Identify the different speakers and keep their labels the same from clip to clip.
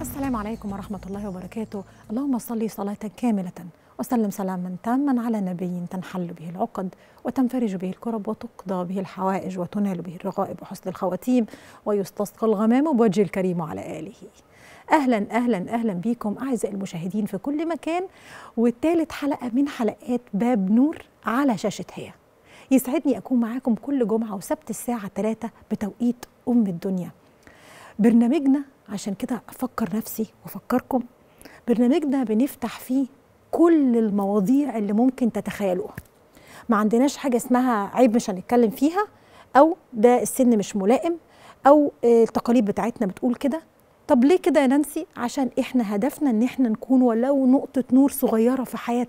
Speaker 1: السلام عليكم ورحمة الله وبركاته اللهم صلي صلاة كاملة وسلم سلاما تاما على نبي تنحل به العقد وتنفرج به الكرب وتقضى به الحوائج وتنال به الرغائب وحسن الخواتيم ويستسقى الغمام بوجه الكريم على آله اهلا اهلا اهلا بيكم اعزائي المشاهدين في كل مكان وثالث حلقه من حلقات باب نور على شاشه هي يسعدني اكون معاكم كل جمعه وسبت الساعه 3 بتوقيت ام الدنيا برنامجنا عشان كده افكر نفسي وافكركم برنامجنا بنفتح فيه كل المواضيع اللي ممكن تتخيلوها ما عندناش حاجه اسمها عيب مش هنتكلم فيها او ده السن مش ملائم او التقاليد بتاعتنا بتقول كده طب ليه كده يا نانسي عشان احنا هدفنا ان احنا نكون ولو نقطه نور صغيره في حياه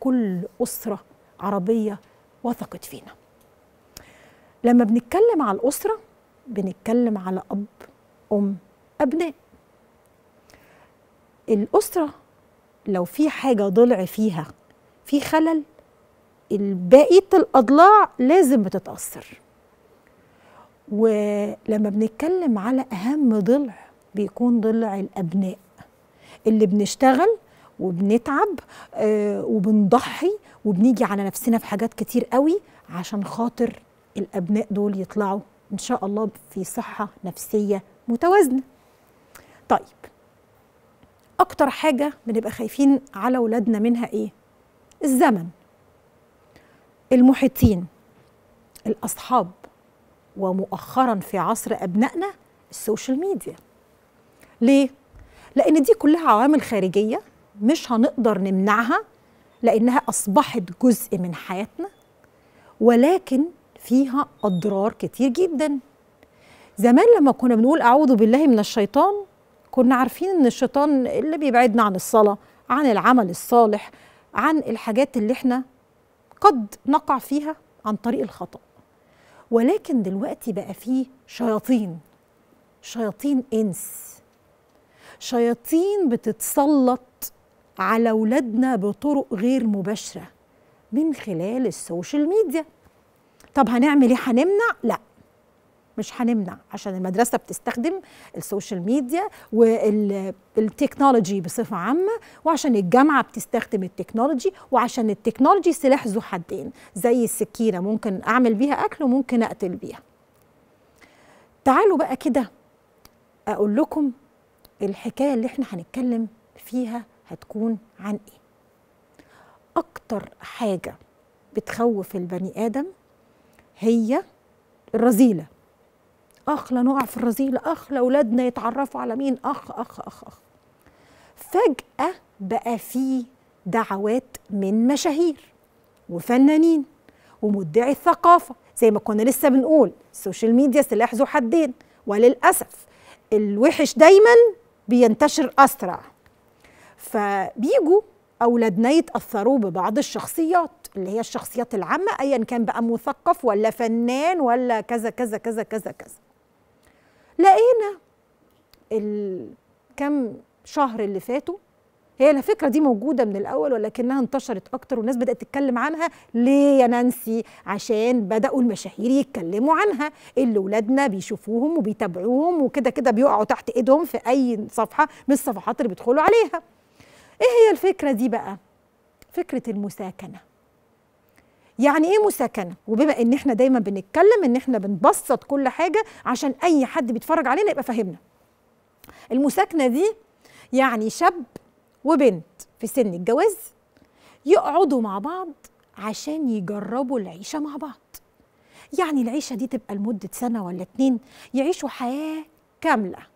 Speaker 1: كل اسره عربيه وثقت فينا لما بنتكلم على الاسره بنتكلم على اب أم أبناء الأسرة لو في حاجة ضلع فيها في خلل بقية الأضلاع لازم بتتأثر ولما بنتكلم على أهم ضلع بيكون ضلع الأبناء اللي بنشتغل وبنتعب آه، وبنضحي وبنيجي على نفسنا في حاجات كتير قوي عشان خاطر الأبناء دول يطلعوا إن شاء الله في صحة نفسية متوازنه طيب اكتر حاجه بنبقى خايفين على اولادنا منها ايه الزمن المحيطين الاصحاب ومؤخرا في عصر ابنائنا السوشيال ميديا ليه لان دي كلها عوامل خارجيه مش هنقدر نمنعها لانها اصبحت جزء من حياتنا ولكن فيها اضرار كتير جدا زمان لما كنا بنقول اعوذ بالله من الشيطان كنا عارفين ان الشيطان اللي بيبعدنا عن الصلاه عن العمل الصالح عن الحاجات اللي احنا قد نقع فيها عن طريق الخطا ولكن دلوقتي بقى فيه شياطين شياطين انس شياطين بتتسلط على ولادنا بطرق غير مباشره من خلال السوشيال ميديا طب هنعمل ايه هنمنع لا مش هنمنع عشان المدرسه بتستخدم السوشيال ميديا والتكنولوجي بصفه عامه وعشان الجامعه بتستخدم التكنولوجي وعشان التكنولوجي سلاح ذو حدين زي السكينه ممكن اعمل بيها اكل وممكن اقتل بيها تعالوا بقى كده اقول لكم الحكايه اللي احنا هنتكلم فيها هتكون عن ايه اكتر حاجه بتخوف البني ادم هي الرذيله اخ لا نقع في الرذيله اخ لا اولادنا يتعرفوا على مين اخ اخ اخ اخ فجاه بقى في دعوات من مشاهير وفنانين ومدعي الثقافه زي ما كنا لسه بنقول السوشيال ميديا سلاح ذو حدين وللاسف الوحش دايما بينتشر اسرع فبيجوا اولادنا يتاثروا ببعض الشخصيات اللي هي الشخصيات العامه ايا كان بقى مثقف ولا فنان ولا كذا كذا كذا كذا كذا لقينا الكم شهر اللي فاتوا هي الفكره دي موجوده من الاول ولكنها انتشرت اكتر والناس بدات تتكلم عنها ليه يا نانسي عشان بداوا المشاهير يتكلموا عنها اللي ولادنا بيشوفوهم وبيتابعوهم وكده كده بيقعوا تحت ايدهم في اي صفحه من الصفحات اللي بيدخلوا عليها ايه هي الفكره دي بقى فكره المساكنه يعني ايه مساكنه وبما ان احنا دايما بنتكلم ان احنا بنبسط كل حاجه عشان اي حد بيتفرج علينا يبقى فاهمنا المساكنه دي يعني شاب وبنت في سن الجواز يقعدوا مع بعض عشان يجربوا العيشه مع بعض يعني العيشه دي تبقى لمده سنه ولا اتنين يعيشوا حياه كامله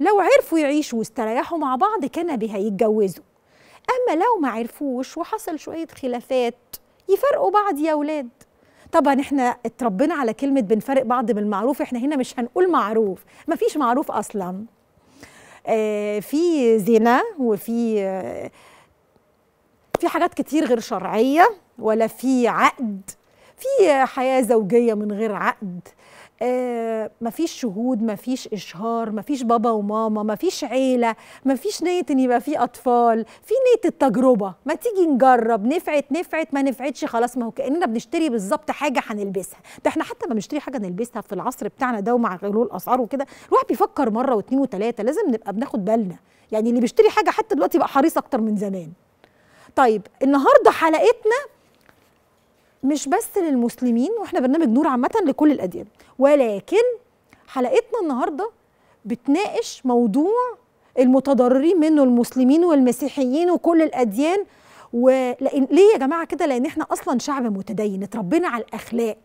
Speaker 1: لو عرفوا يعيشوا واستريحوا مع بعض كان بها يتجوزوا اما لو ما عرفوش وحصل شويه خلافات يفرقوا بعض يا ولاد طبعا احنا اتربينا على كلمه بنفرق بعض بالمعروف احنا هنا مش هنقول معروف مفيش معروف اصلا آه في زنا وفي آه في حاجات كتير غير شرعيه ولا في عقد في حياه زوجيه من غير عقد آه، مفيش شهود مفيش إشهار مفيش بابا وماما مفيش عيلة مفيش نية إن يبقى في أطفال في نية التجربة ما تيجي نجرب نفعت نفعت ما نفعتش خلاص ما هو كأننا بنشتري بالظبط حاجة هنلبسها ده احنا حتى ما بنشتري حاجة نلبسها في العصر بتاعنا ده ومع غلو الأسعار وكده الواحد بيفكر مرة واتنين وتلاتة لازم نبقى بناخد بالنا يعني اللي بيشتري حاجة حتى دلوقتي بقى حريص أكتر من زمان طيب النهاردة حلقتنا مش بس للمسلمين واحنا برنامج نور عامه لكل الاديان ولكن حلقتنا النهارده بتناقش موضوع المتضررين منه المسلمين والمسيحيين وكل الاديان ليه يا جماعه كده لان احنا اصلا شعب متدين اتربينا على الاخلاق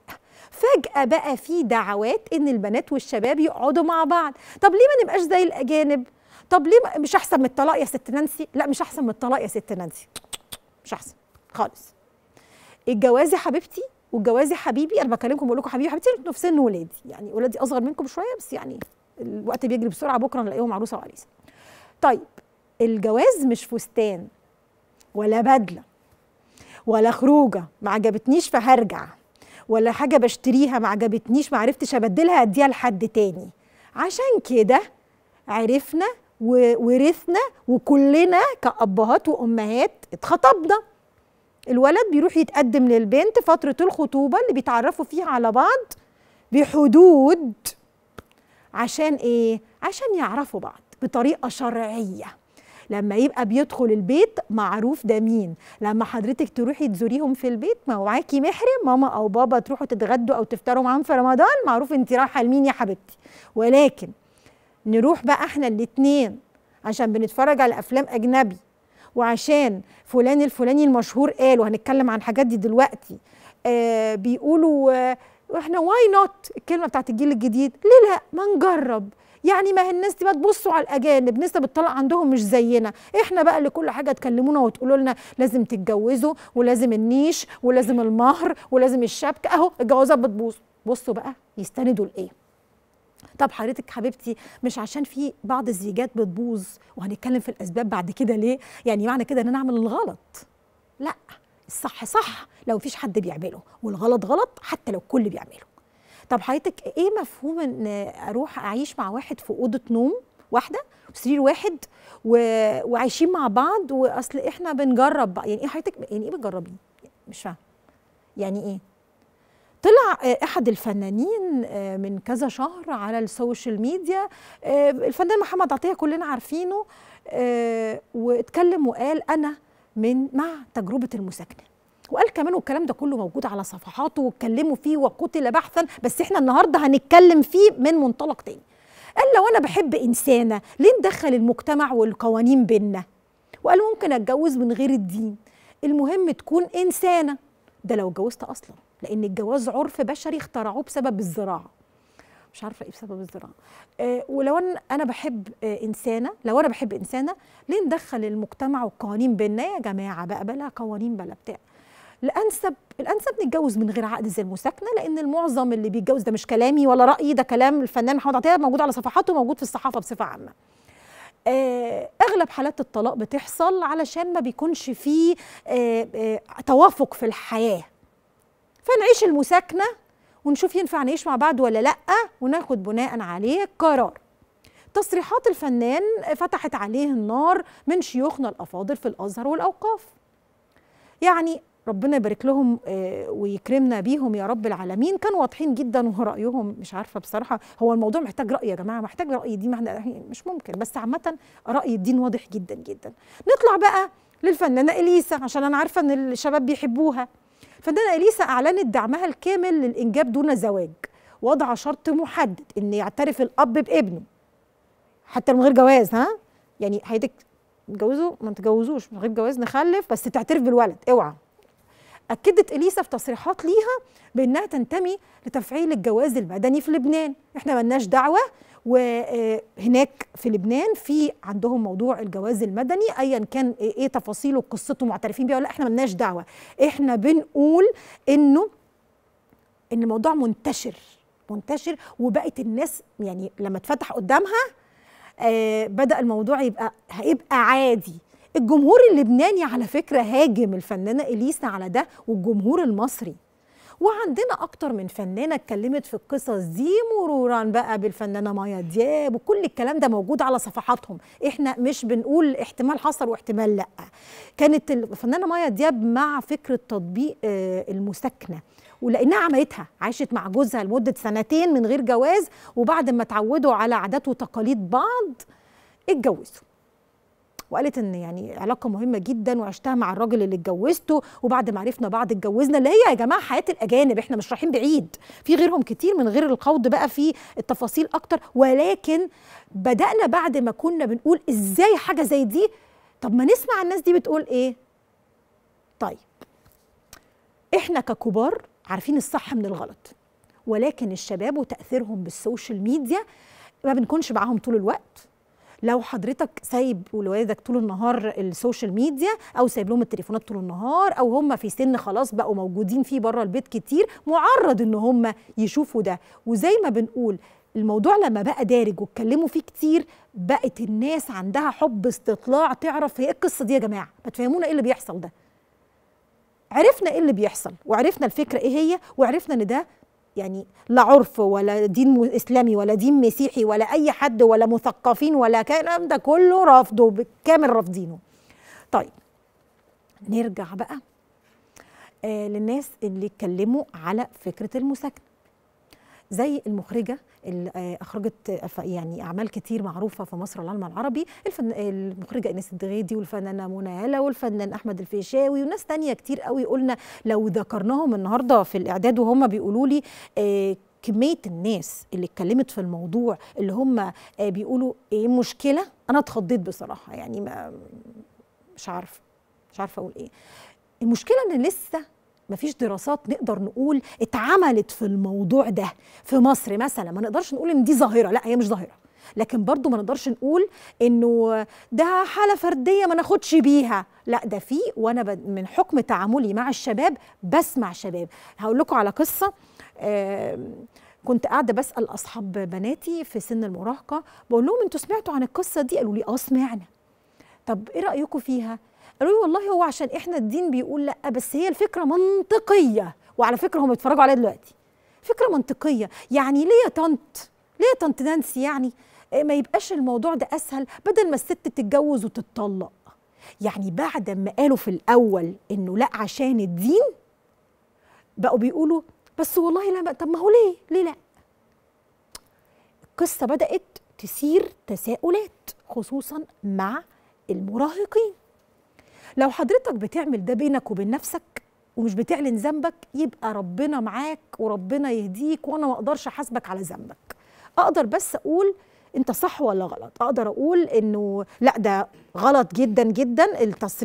Speaker 1: فجأة بقى في دعوات إن البنات والشباب يقعدوا مع بعض، طب ليه ما نبقاش زي الأجانب؟ طب ليه مش أحسن من الطلاق يا ست نانسي؟ لا مش أحسن من الطلاق يا ست نانسي. مش أحسن خالص. الجواز يا حبيبتي والجواز يا حبيبي انا بكلمكم بقول لكم حبيبي وحبيبتي انتوا في سن ولادي يعني ولادي اصغر منكم شويه بس يعني الوقت بيجري بسرعه بكره نلاقيهم عروسه وعريسه. طيب الجواز مش فستان ولا بدله ولا خروجه ما عجبتنيش فهرجع ولا حاجه بشتريها ما عجبتنيش ما عرفتش ابدلها اديها لحد تاني عشان كده عرفنا وورثنا وكلنا كأبهات وأمهات اتخطبنا الولد بيروح يتقدم للبنت فترة الخطوبة اللي بيتعرفوا فيها على بعض بحدود عشان ايه؟ عشان يعرفوا بعض بطريقة شرعية لما يبقى بيدخل البيت معروف ده مين لما حضرتك تروحي تزوريهم في البيت ما معاكي محرم ماما او بابا تروحوا تتغدوا او تفطروا معاهم في رمضان معروف انت رايحه لمين يا حبيبتي ولكن نروح بقى احنا الاتنين عشان بنتفرج على افلام اجنبي وعشان فلان الفلاني المشهور قال وهنتكلم عن الحاجات دي دلوقتي آه بيقولوا آه واي نوت الكلمه بتاعت الجيل الجديد ليه لا ما نجرب يعني ما هي الناس دي بقى تبصوا على الاجانب نسب الطلاق عندهم مش زينا احنا بقى اللي كل حاجه تكلمونا وتقولوا لنا لازم تتجوزوا ولازم النيش ولازم المهر ولازم الشبكه اهو الجوازات بتبوظ بصوا بقى يستندوا لايه طب حضرتك حبيبتي مش عشان في بعض الزيجات بتبوظ وهنتكلم في الاسباب بعد كده ليه يعني معنى كده ان انا اعمل الغلط لا الصح صح لو مفيش حد بيعمله والغلط غلط حتى لو الكل بيعمله طب حضرتك ايه مفهوم ان اروح اعيش مع واحد في اوضه نوم واحده وسرير واحد و... وعايشين مع بعض واصل احنا بنجرب يعني ايه حضرتك يعني ايه بتجربي مش فاهمه يعني ايه طلع آه، احد الفنانين آه، من كذا شهر على السوشيال ميديا آه، الفنان محمد عطيه كلنا عارفينه واتكلم وقال انا من مع تجربه المساكنه وقال كمان والكلام ده كله موجود على صفحاته واتكلموا فيه وقتل بحثا بس احنا النهارده هنتكلم فيه من منطلق تاني قال لو انا بحب انسانه ليه ندخل المجتمع والقوانين بينا وقال ممكن اتجوز من غير الدين المهم تكون انسانه ده لو اتجوزت اصلا لان الجواز عرف بشري اخترعوه بسبب الزراعه مش عارفه ايه بسبب الزراعه آه ولو ان انا بحب آه انسانه لو انا بحب انسانه ليه ندخل المجتمع والقوانين بينا يا جماعه بقى بلا قوانين بلا بتاع الانسب الانسب نتجوز من غير عقد زي المساكنه لان المعظم اللي بيتجوز ده مش كلامي ولا رايي ده كلام الفنان محمد عطيه موجود على صفحاته موجود في الصحافه بصفه عامه آه، اغلب حالات الطلاق بتحصل علشان ما بيكونش فيه آه، آه، توافق في الحياه فنعيش المساكنه ونشوف ينفع نعيش مع بعض ولا لا وناخد بناء عليه قرار تصريحات الفنان فتحت عليه النار من شيوخنا الافاضل في الازهر والاوقاف يعني ربنا يبارك لهم آه، ويكرمنا بيهم يا رب العالمين كانوا واضحين جدا ورايهم مش عارفه بصراحه هو الموضوع محتاج راي يا جماعه محتاج راي دي احنا مش ممكن بس عامه راي الدين واضح جدا جدا نطلع بقى للفنانه اليسا عشان انا عارفه ان الشباب بيحبوها الفنانة إليسا أعلنت دعمها الكامل للإنجاب دون زواج وضع شرط محدد إن يعترف الأب بابنه حتى من غير جواز ها يعني حياتك تجوزه ما تجوزوش من غير جواز نخلف بس تعترف بالولد اوعى اكدت اليسا في تصريحات ليها بانها تنتمي لتفعيل الجواز المدني في لبنان احنا ملناش دعوه وهناك في لبنان في عندهم موضوع الجواز المدني ايا كان ايه تفاصيله وقصته معترفين بيها ولا احنا ملناش دعوه احنا بنقول انه ان الموضوع منتشر منتشر وبقت الناس يعني لما اتفتح قدامها آه بدا الموضوع يبقى هيبقى عادي الجمهور اللبناني على فكرة هاجم الفنانة إليسا على ده والجمهور المصري وعندنا أكتر من فنانة اتكلمت في القصص دي مرورا بقى بالفنانة مايا دياب وكل الكلام ده موجود على صفحاتهم إحنا مش بنقول احتمال حصل واحتمال لأ كانت الفنانة مايا دياب مع فكرة تطبيق آه، المساكنة ولانها عملتها عاشت مع جوزها لمده سنتين من غير جواز وبعد ما اتعودوا على عادات وتقاليد بعض اتجوزوا وقالت ان يعني علاقه مهمه جدا وعشتها مع الراجل اللي اتجوزته وبعد ما عرفنا بعض اتجوزنا اللي هي يا جماعه حياه الاجانب احنا مش رايحين بعيد في غيرهم كتير من غير الخوض بقى في التفاصيل اكتر ولكن بدانا بعد ما كنا بنقول ازاي حاجه زي دي طب ما نسمع الناس دي بتقول ايه طيب احنا ككبار عارفين الصح من الغلط ولكن الشباب وتاثيرهم بالسوشيال ميديا ما بنكونش معاهم طول الوقت لو حضرتك سايب ولادك طول النهار السوشيال ميديا او سايب لهم التليفونات طول النهار او هم في سن خلاص بقوا موجودين فيه بره البيت كتير معرض ان هم يشوفوا ده وزي ما بنقول الموضوع لما بقى دارج واتكلموا فيه كتير بقت الناس عندها حب استطلاع تعرف هي القصه دي يا جماعه ما تفهمونا ايه اللي بيحصل ده عرفنا ايه اللي بيحصل وعرفنا الفكره ايه هي وعرفنا ان ده يعني لا عرف ولا دين اسلامي ولا دين مسيحي ولا اي حد ولا مثقفين ولا كلام ده كله رافضه بالكامل رافضينه طيب نرجع بقى آه للناس اللي اتكلموا على فكره المساكنه زي المخرجه آه، اخرجت يعني اعمال كتير معروفه في مصر والعالم العربي الفن... المخرجه انس الدغيدي والفنانه منى هاله والفنان احمد الفيشاوي وناس تانية كتير قوي قلنا لو ذكرناهم النهارده في الاعداد وهم بيقولوا لي آه، كميه الناس اللي اتكلمت في الموضوع اللي هم آه، بيقولوا ايه مشكله انا اتخضيت بصراحه يعني ما مش عارفه مش عارفه اقول ايه المشكله ان لسه مفيش دراسات نقدر نقول اتعملت في الموضوع ده في مصر مثلا ما نقدرش نقول ان دي ظاهره لا هي مش ظاهره لكن برضو ما نقدرش نقول انه ده حاله فرديه ما ناخدش بيها لا ده في وانا من حكم تعاملي مع الشباب بسمع شباب هقول لكم على قصه آه كنت قاعده بسال اصحاب بناتي في سن المراهقه بقول لهم انتوا سمعتوا عن القصه دي قالوا لي اه سمعنا طب ايه رايكم فيها قالوا لي والله هو عشان احنا الدين بيقول لا بس هي الفكره منطقيه وعلى فكره هم بيتفرجوا عليا دلوقتي فكره منطقيه يعني ليه يا طنط ليه يا طنط نانسي يعني آه، ما يبقاش الموضوع ده اسهل بدل ما الست تتجوز وتتطلق يعني بعد ما قالوا في الاول انه لا عشان الدين بقوا بيقولوا بس والله لا طب ما هو ليه ليه لا القصه بدات تثير تساؤلات خصوصا مع المراهقين لو حضرتك بتعمل ده بينك وبين نفسك ومش بتعلن ذنبك يبقى ربنا معاك وربنا يهديك وانا ما اقدرش احاسبك على ذنبك اقدر بس اقول انت صح ولا غلط اقدر اقول انه لا ده غلط جدا جدا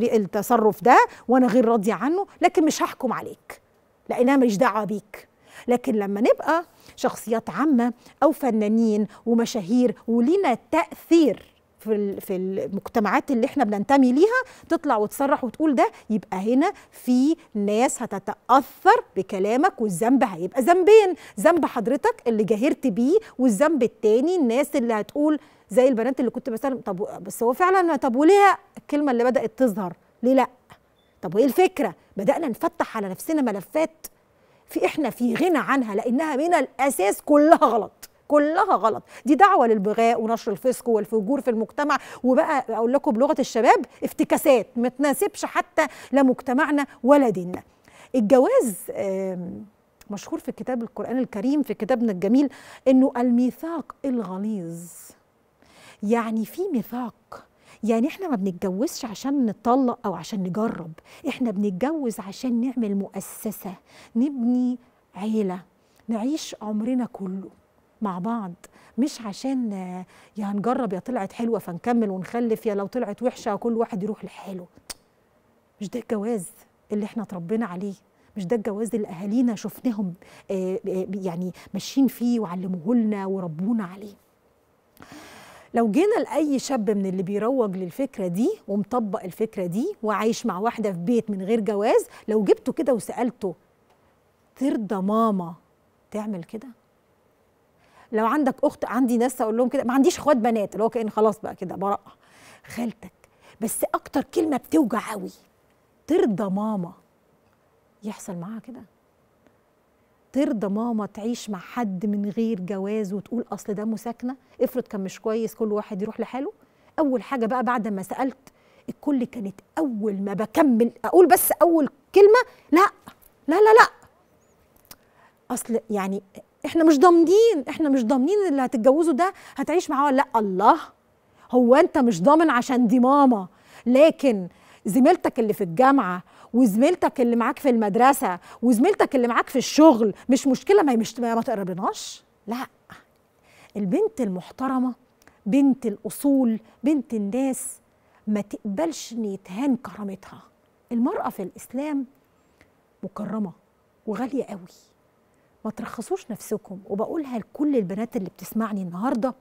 Speaker 1: التصرف ده وانا غير راضيه عنه لكن مش هحكم عليك لان انا ماليش دعوه بيك لكن لما نبقى شخصيات عامه او فنانين ومشاهير ولينا تاثير في في المجتمعات اللي احنا بننتمي ليها تطلع وتصرح وتقول ده يبقى هنا في ناس هتتاثر بكلامك والذنب هيبقى ذنبين ذنب حضرتك اللي جاهرت بيه والذنب التاني الناس اللي هتقول زي البنات اللي كنت بسال طب بس هو فعلا طب وليه الكلمه اللي بدات تظهر ليه لا طب وايه الفكره بدانا نفتح على نفسنا ملفات في احنا في غنى عنها لانها من الاساس كلها غلط كلها غلط دي دعوه للبغاء ونشر الفسق والفجور في المجتمع وبقى اقول لكم بلغه الشباب افتكاسات ما تناسبش حتى لا مجتمعنا ولا ديننا الجواز مشهور في كتاب القرآن الكريم في كتابنا الجميل انه الميثاق الغليظ يعني في ميثاق يعني احنا ما بنتجوزش عشان نطلق او عشان نجرب احنا بنتجوز عشان نعمل مؤسسة نبني عيلة نعيش عمرنا كله مع بعض مش عشان يا هنجرب يا طلعت حلوه فنكمل ونخلف يا لو طلعت وحشه كل واحد يروح لحاله مش ده الجواز اللي احنا اتربينا عليه مش ده الجواز اللي اهالينا شفناهم آه، آه، يعني ماشيين فيه وعلموه لنا وربونا عليه لو جينا لاي شاب من اللي بيروج للفكره دي ومطبق الفكره دي وعايش مع واحده في بيت من غير جواز لو جبته كده وسالته ترضى ماما تعمل كده لو عندك اخت عندي ناس اقول لهم كده ما عنديش اخوات بنات اللي هو كان خلاص بقى كده برقع خالتك بس اكتر كلمه بتوجع قوي ترضى ماما يحصل معاها كده ترضى ماما تعيش مع حد من غير جواز وتقول اصل ده مساكنه افرض كان مش كويس كل واحد يروح لحاله اول حاجه بقى بعد ما سالت الكل كانت اول ما بكمل اقول بس اول كلمه لا لا لا لا اصل يعني احنا مش ضامنين احنا مش ضامنين اللي هتتجوزه ده هتعيش معاه ولا لا الله هو انت مش ضامن عشان دي ماما لكن زميلتك اللي في الجامعه وزميلتك اللي معاك في المدرسه وزميلتك اللي معاك في الشغل مش مشكله ما مش ما تقربناش لا البنت المحترمه بنت الاصول بنت الناس ما تقبلش ان يتهان كرامتها المراه في الاسلام مكرمه وغاليه قوي ما ترخصوش نفسكم وبقولها لكل البنات اللي بتسمعني النهارده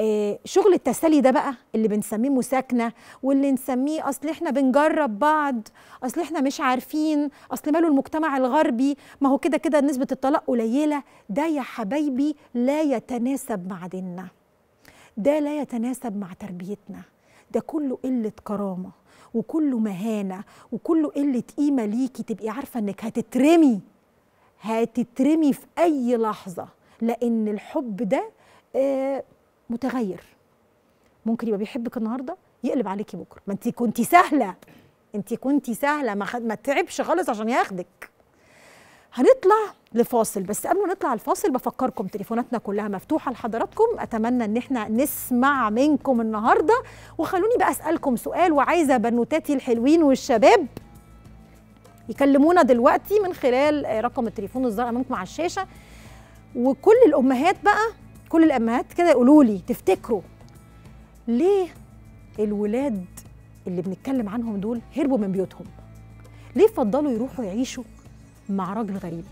Speaker 1: آه، شغل التسلي ده بقى اللي بنسميه مساكنه واللي نسميه اصل احنا بنجرب بعض اصل احنا مش عارفين اصل ماله المجتمع الغربي ما هو كده كده نسبه الطلاق قليله ده يا حبايبي لا يتناسب مع ديننا ده لا يتناسب مع تربيتنا ده كله قله كرامه وكله مهانه وكله قله قيمه ليكي تبقي عارفه انك هتترمي هتترمي في أي لحظة لأن الحب ده آه، متغير ممكن يبقى بيحبك النهارده يقلب عليكي بكره ما انت كنت سهله انت كنت سهله ما خد... ما تعبش خالص عشان ياخدك هنطلع لفاصل بس قبل ما نطلع الفاصل بفكركم تليفوناتنا كلها مفتوحه لحضراتكم اتمنى ان احنا نسمع منكم النهارده وخلوني بقى اسالكم سؤال وعايزه بنوتاتي الحلوين والشباب يكلمونا دلوقتي من خلال رقم التليفون الزرقاء امامكم على الشاشه وكل الامهات بقى كل الامهات كده يقولوا لي تفتكروا ليه الولاد اللي بنتكلم عنهم دول هربوا من بيوتهم ليه فضلوا يروحوا يعيشوا مع راجل غريب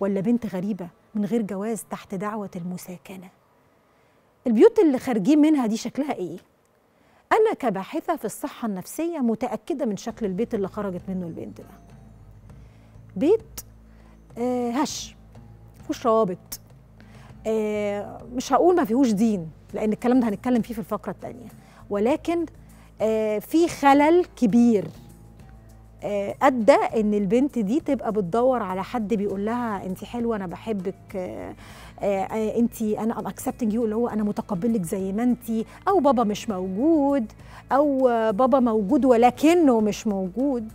Speaker 1: ولا بنت غريبه من غير جواز تحت دعوه المساكنه البيوت اللي خارجين منها دي شكلها ايه انا كباحثه في الصحه النفسيه متاكده من شكل البيت اللي خرجت منه البنت ده بيت آه، هش مفيهوش روابط آه، مش هقول ما فيهوش دين لان الكلام ده هنتكلم فيه في الفقره الثانيه ولكن آه، في خلل كبير ادى ان البنت دي تبقى بتدور على حد بيقول لها انت حلوه انا بحبك انت انا ام اكسبتنج يو اللي هو انا متقبلك زي ما انت او بابا مش موجود او بابا موجود ولكنه مش موجود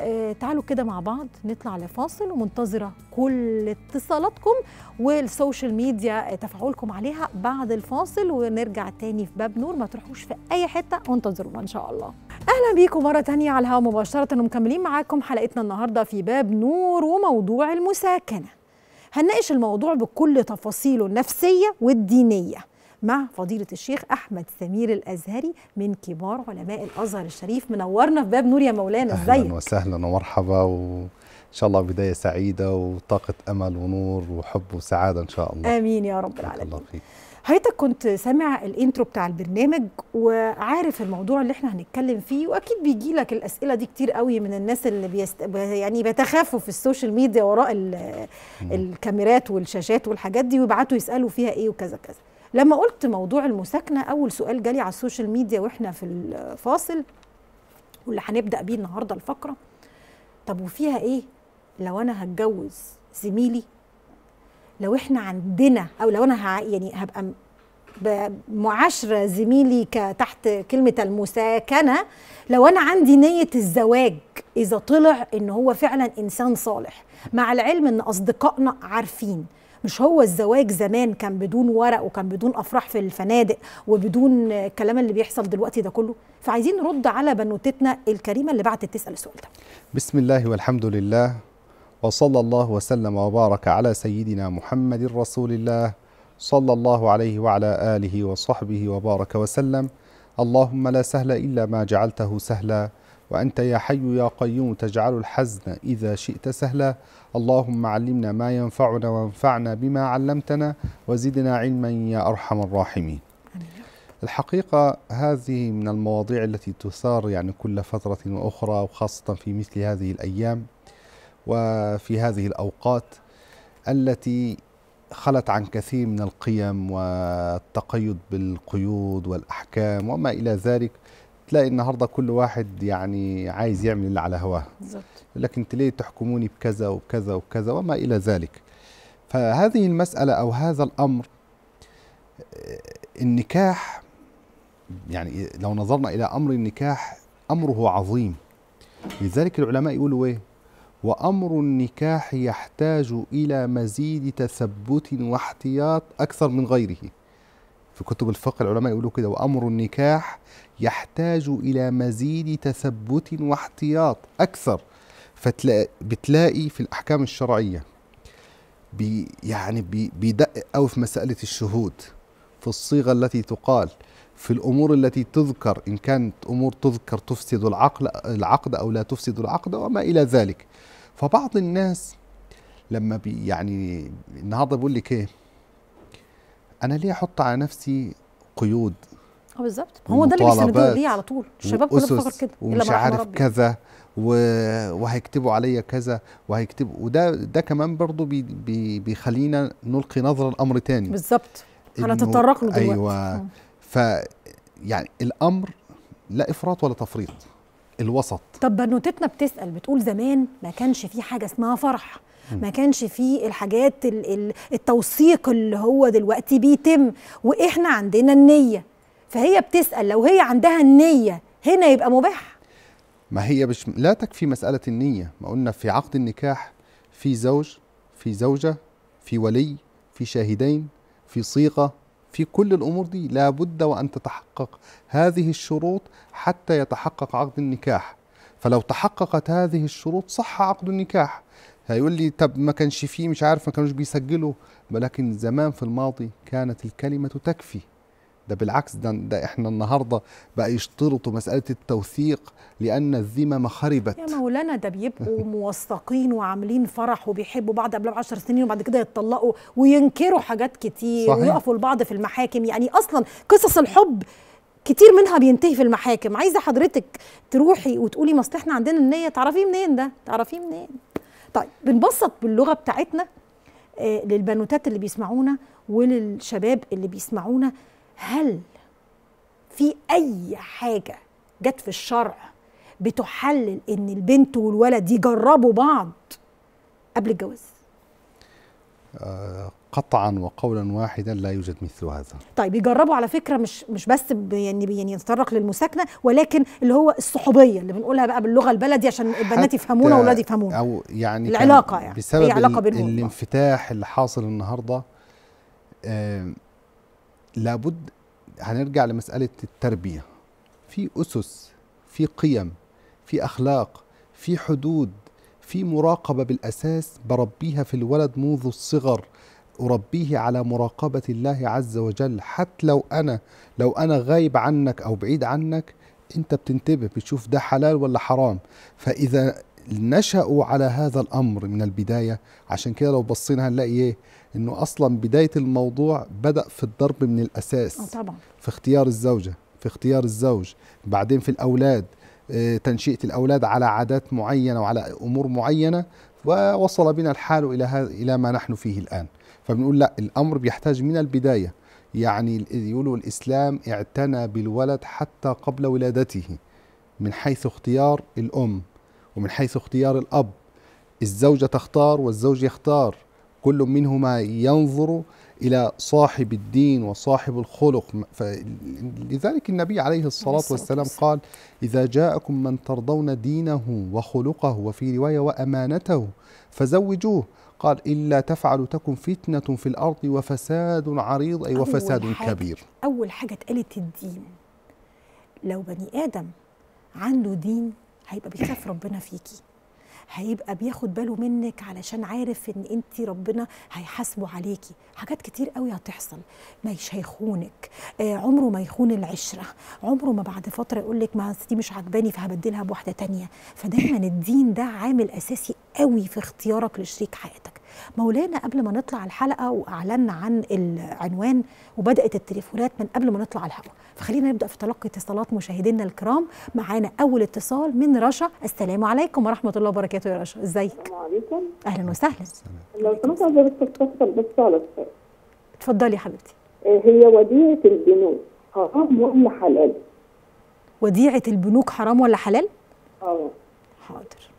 Speaker 1: آه، تعالوا كده مع بعض نطلع لفاصل ومنتظرة كل اتصالاتكم والسوشيال ميديا آه، تفاعلكم عليها بعد الفاصل ونرجع تاني في باب نور ما تروحوش في أي حتة وانتظرونا إن شاء الله أهلا بيكم مرة تانية على الهواء مباشرة ومكملين معاكم حلقتنا النهاردة في باب نور وموضوع المساكنة هنناقش الموضوع بكل تفاصيله النفسية والدينية مع فضيلة الشيخ أحمد سمير الأزهري من كبار علماء الأزهر الشريف منورنا في باب نور يا مولانا ازيك أهلا
Speaker 2: وسهلا ومرحبا و... ان شاء الله بدايه سعيده وطاقه امل ونور وحب وسعاده ان شاء الله
Speaker 1: امين يا رب العالمين الله حضرتك كنت سامع الانترو بتاع البرنامج وعارف الموضوع اللي احنا هنتكلم فيه واكيد بيجي لك الاسئله دي كتير قوي من الناس اللي بيست... يعني بيتخافوا في السوشيال ميديا وراء ال... الكاميرات والشاشات والحاجات دي ويبعتوا يسالوا فيها ايه وكذا كذا لما قلت موضوع المساكنه اول سؤال جالي على السوشيال ميديا واحنا في الفاصل واللي هنبدا بيه النهارده الفقره طب وفيها ايه لو انا هتجوز زميلي لو احنا عندنا او لو انا يعني هبقى معاشره زميلي تحت كلمه المساكنه لو انا عندي نيه الزواج اذا طلع ان هو فعلا انسان صالح مع العلم ان اصدقائنا عارفين مش هو الزواج زمان كان بدون ورق وكان بدون افراح في الفنادق وبدون الكلام اللي بيحصل دلوقتي ده كله فعايزين نرد على بنوتتنا الكريمه اللي بعتت تسال السؤال ده
Speaker 2: بسم الله والحمد لله وصلى الله وسلم وبارك على سيدنا محمد رسول الله صلى الله عليه وعلى اله وصحبه وبارك وسلم اللهم لا سهل الا ما جعلته سهلا وأنت يا حي يا قيوم تجعل الحزن إذا شئت سهلا اللهم علمنا ما ينفعنا وانفعنا بما علمتنا وزدنا علما يا أرحم الراحمين الحقيقة هذه من المواضيع التي تثار يعني كل فترة وأخرى وخاصة في مثل هذه الأيام وفي هذه الأوقات التي خلت عن كثير من القيم والتقيد بالقيود والأحكام وما إلى ذلك تلاقي النهارده كل واحد يعني عايز يعمل اللي على هواه بالظبط لكن تلاقي تحكموني بكذا وكذا وكذا وما الى ذلك فهذه المساله او هذا الامر النكاح يعني لو نظرنا الى امر النكاح امره عظيم لذلك العلماء يقولوا ايه وامر النكاح يحتاج الى مزيد تثبت واحتياط اكثر من غيره في كتب الفقه العلماء يقولوا كده وأمر النكاح يحتاج إلى مزيد تثبت واحتياط أكثر فتلاقي بتلاقي في الأحكام الشرعية بي يعني بي بيدقق او في مسألة الشهود في الصيغة التي تقال في الأمور التي تذكر إن كانت أمور تذكر تفسد العقل العقد أو لا تفسد العقد وما إلى ذلك فبعض الناس لما بي يعني النهارده بيقول لك ايه انا ليه احط على نفسي قيود
Speaker 1: اه بالظبط هو ده اللي بيسندوه ليه على طول الشباب كله بيفكر كده ومش عارف ربي. كذا
Speaker 2: و... وهيكتبوا عليا كذا وهيكتبوا وده ده كمان برضه بي... بي... بيخلينا نلقي نظره لامر تاني بالظبط هنتطرق له دلوقتي ايوه آه. ف يعني الامر لا افراط ولا تفريط الوسط
Speaker 1: طب بنوتتنا بتسال بتقول زمان ما كانش في حاجه اسمها فرح ما كانش فيه الحاجات التوثيق اللي هو دلوقتي بيتم واحنا عندنا النيه فهي بتسال لو هي عندها النيه هنا يبقى مباح
Speaker 2: ما هي مش لا تكفي مساله النيه ما قلنا في عقد النكاح في زوج في زوجه في ولي في شاهدين في صيغه في كل الامور دي لابد وان تتحقق هذه الشروط حتى يتحقق عقد النكاح فلو تحققت هذه الشروط صح عقد النكاح هيقول لي طب ما كانش فيه مش عارف ما كانوش بيسجلوا ولكن زمان في الماضي كانت الكلمة تكفي ده بالعكس ده, ده احنا النهارده بقى يشترطوا مساله التوثيق لان الذمم خربت
Speaker 1: يا مولانا ده بيبقوا موثقين وعاملين فرح وبيحبوا بعض قبل 10 سنين وبعد كده يتطلقوا وينكروا حاجات كتير صحيح. ويقفوا لبعض في المحاكم يعني اصلا قصص الحب كتير منها بينتهي في المحاكم عايزه حضرتك تروحي وتقولي ما احنا عندنا النيه تعرفيه منين ده تعرفيه منين طيب بنبسط باللغه بتاعتنا آه، للبنوتات اللي بيسمعونا وللشباب اللي بيسمعونا هل في اي حاجه جت في الشرع بتحلل ان البنت والولد يجربوا بعض قبل الجواز
Speaker 2: آه، قطعا وقولا واحدا لا يوجد مثل هذا
Speaker 1: طيب يجربوا على فكره مش مش بس يعني يعني يتطرق للمساكنه ولكن اللي هو الصحوبيه اللي بنقولها بقى باللغه البلدي عشان البنات يفهمونا واولاد يفهمونا
Speaker 2: او يعني العلاقه يعني بسبب علاقة بينهم الانفتاح اللي حاصل النهارده آه لابد هنرجع لمساله التربيه في اسس في قيم في اخلاق في حدود في مراقبه بالاساس بربيها في الولد منذ الصغر أربيه على مراقبة الله عز وجل حتى لو أنا لو أنا غايب عنك أو بعيد عنك أنت بتنتبه بتشوف ده حلال ولا حرام فإذا نشأوا على هذا الأمر من البداية عشان كده لو بصينا هنلاقي إيه إنه أصلا بداية الموضوع بدأ في الضرب من الأساس آه، طبعا. في اختيار الزوجة في اختيار الزوج بعدين في الأولاد آه، تنشئة الأولاد على عادات معينة وعلى أمور معينة ووصل بنا الحال إلى إلى ما نحن فيه الآن فبنقول لا الامر بيحتاج من البدايه يعني يقولوا الاسلام اعتنى بالولد حتى قبل ولادته من حيث اختيار الام ومن حيث اختيار الاب الزوجه تختار والزوج يختار كل منهما ينظر الى صاحب الدين وصاحب الخلق لذلك النبي عليه الصلاه والسلام قال اذا جاءكم من ترضون دينه وخلقه وفي روايه وامانته فزوجوه قال إلا تفعلوا تكن فتنة في الأرض وفساد عريض أي وفساد أول حاجة كبير
Speaker 1: أول حاجة اتقالت الدين لو بني آدم عنده دين هيبقى بيخاف ربنا فيكي هيبقى بياخد باله منك علشان عارف ان انت ربنا هيحاسبه عليكي حاجات كتير قوي هتحصل مش هيخونك آه عمره ما يخون العشره عمره ما بعد فتره يقول لك ما دي مش عجباني فهبدلها بواحده تانية فدايما الدين ده عامل اساسي قوي في اختيارك لشريك حياتك مولانا قبل ما نطلع الحلقه واعلنا عن العنوان وبدات التليفونات من قبل ما نطلع الهواء فخلينا نبدا في تلقي اتصالات مشاهدينا الكرام معانا اول اتصال من رشا السلام عليكم ورحمه الله وبركاته يا رشا ازيك
Speaker 3: السلام عليكم اهلا وسهلا لو سمحت عايزه بس اتفضلي يا حبيبتي إيه، هي وديعه البنوك حرام ولا حلال
Speaker 1: وديعه البنوك حرام ولا حلال اه حاضر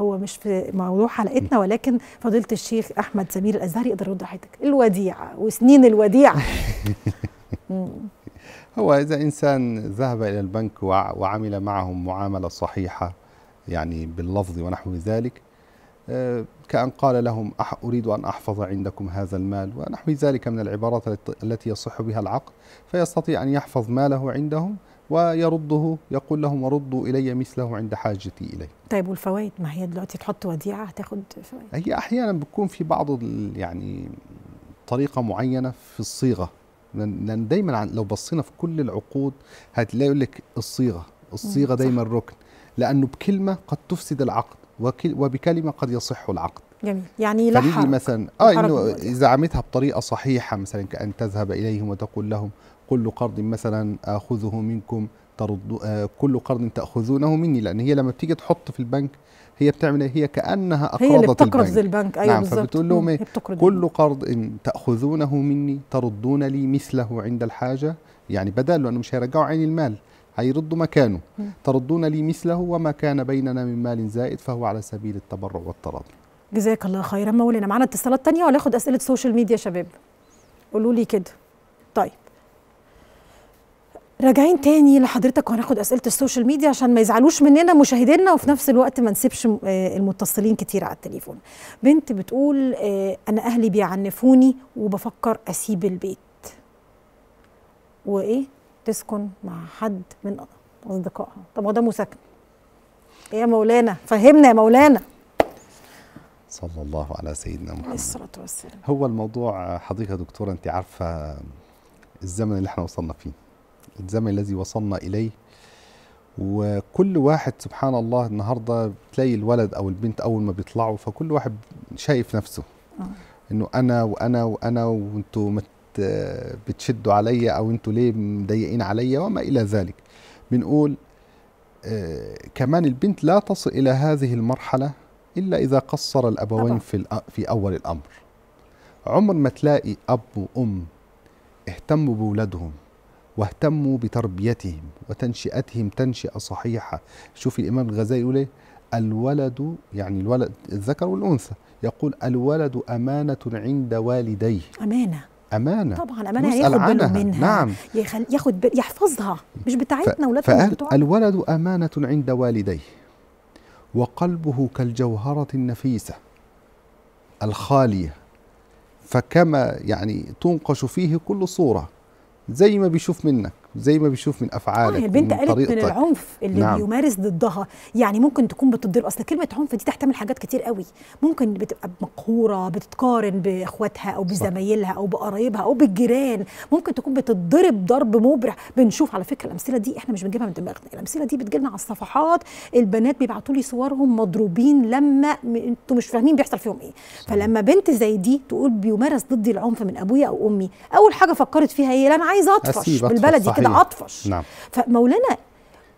Speaker 1: هو مش في موضوع حلقتنا ولكن فضيله الشيخ احمد سمير الازهري يقدر يرد حضرتك الوديعه وسنين الوديعه
Speaker 2: هو اذا انسان ذهب الى البنك وعمل معهم معامله صحيحه يعني باللفظ ونحو ذلك آه، كأن قال لهم أريد أن أحفظ عندكم هذا المال ونحو ذلك من العبارات التي يصح بها العقد فيستطيع أن يحفظ ماله عندهم ويرده يقول لهم وردوا إلي مثله عند حاجتي إليه
Speaker 1: طيب والفوائد ما هي دلوقتي تحط وديعة هتاخد فوائد
Speaker 2: هي أحيانا بتكون في بعض يعني طريقة معينة في الصيغة لأن دايما لو بصينا في كل العقود هتلاقي يقول لك الصيغة الصيغة دايما ركن لأنه بكلمة قد تفسد العقد وبكلمة قد يصح العقد
Speaker 1: جميل يعني يلحق
Speaker 2: مثلا اه انه اذا عملتها بطريقه صحيحه مثلا كان تذهب اليهم وتقول لهم كل قرض مثلا اخذه منكم ترد آه، كل قرض تاخذونه مني لان هي لما بتيجي تحط في البنك هي بتعمل هي كانها اقرضت هي اللي بتقرض البنك, البنك. ايوه نعم بالظبط فبتقول لهم إيه كل قرض تاخذونه مني تردون لي مثله عند الحاجه يعني بدل لانه مش هيرجعوا عين المال هيردوا مكانه تردون لي مثله وما كان بيننا من مال زائد فهو على سبيل التبرع والتراضي
Speaker 1: جزاك الله خيرا مولانا معانا اتصالات تانية ولا اخد اسئله سوشيال ميديا شباب قولوا لي كده راجعين تاني لحضرتك وهناخد اسئله السوشيال ميديا عشان ما يزعلوش مننا مشاهدينا وفي نفس الوقت ما نسيبش آه، المتصلين كتير على التليفون. بنت بتقول آه، انا اهلي بيعنفوني وبفكر اسيب البيت. وايه؟ تسكن مع حد من اصدقائها، طب هو ده مساكنه. ايه يا مولانا؟ فهمنا يا مولانا.
Speaker 2: صلى الله على سيدنا محمد.
Speaker 1: الصلاه والسلام.
Speaker 2: هو الموضوع آه، حضرتك يا دكتوره انت عارفه الزمن اللي احنا وصلنا فيه. الزمن الذي وصلنا إليه وكل واحد سبحان الله النهارده بتلاقي الولد او البنت اول ما بيطلعوا فكل واحد شايف نفسه آه. انه انا وانا وانا وانتوا بتشدوا عليا او انتوا ليه مضايقين عليا وما الى ذلك بنقول آه، كمان البنت لا تصل الى هذه المرحله الا اذا قصر الابوين في في اول الامر عمر ما تلاقي اب وام اهتموا باولادهم واهتموا بتربيتهم وتنشئتهم تنشئة صحيحة شوف الإمام الغزالي يقول إيه؟ الولد يعني الولد الذكر والأنثى يقول الولد أمانة عند والديه أمانة أمانة طبعا أمانة ياخد باله منها نعم
Speaker 1: يخل... ياخد ب... يحفظها مش بتاعتنا ف... ولادنا بتوعنا
Speaker 2: الولد أمانة عند والديه وقلبه كالجوهرة النفيسة الخالية فكما يعني تنقش فيه كل صورة زي ما بيشوف منك زي ما بيشوف من افعالك آه البنت قالت من
Speaker 1: العنف اللي نعم. بيمارس ضدها يعني ممكن تكون بتضرب اصل كلمه عنف دي تحتمل حاجات كتير قوي ممكن بتبقى مقهوره بتتقارن باخواتها او بزمايلها او بقرايبها او بالجيران ممكن تكون بتضرب ضرب مبرح بنشوف على فكره الامثله دي احنا مش بنجيبها من دماغنا الامثله دي بتجيلنا على الصفحات البنات بيبعتوا لي صورهم مضروبين لما م... انتوا مش فاهمين بيحصل فيهم ايه صح. فلما بنت زي دي تقول بيمارس ضدي العنف من ابويا او امي اول حاجه فكرت فيها هي لا انا عايزه اطفش بالبلدي كده عطفش نعم. فمولانا